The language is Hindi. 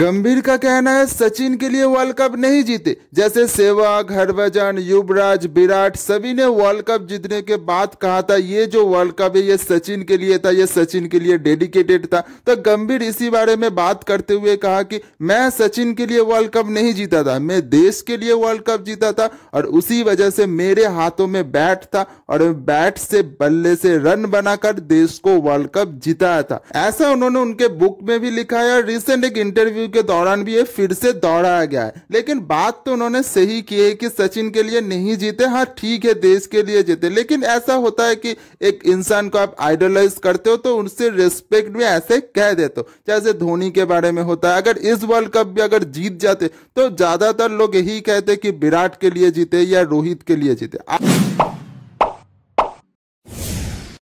गंभीर का कहना है सचिन के लिए वर्ल्ड कप नहीं जीते जैसे सेवाग हरभजन युवराज विराट सभी ने वर्ल्ड कप जीतने के बाद कहा था ये जो वर्ल्ड कप है ये सचिन के लिए था ये सचिन के लिए डेडिकेटेड था तो गंभीर इसी बारे में बात करते हुए कहा कि मैं सचिन के लिए वर्ल्ड कप नहीं जीता था मैं देश के लिए वर्ल्ड कप जीता था और उसी वजह से मेरे हाथों में बैट था और बैट से बल्ले से रन बनाकर देश को वर्ल्ड कप जिताया था ऐसा उन्होंने उनके बुक में भी लिखा है और रिसेंट एक इंटरव्यू इंटरव्यू के दौरान भी ये फिर से दौड़ाया गया है लेकिन बात तो उन्होंने सही की है कि सचिन के लिए नहीं जीते हाँ ठीक है देश के लिए जीते लेकिन ऐसा होता है कि एक इंसान को आप आइडलाइज करते हो तो उनसे रिस्पेक्ट भी ऐसे कह देते हो जैसे धोनी के बारे में होता है अगर इस वर्ल्ड कप भी अगर जीत जाते तो ज्यादातर लोग यही कहते कि विराट के लिए जीते या रोहित के लिए जीते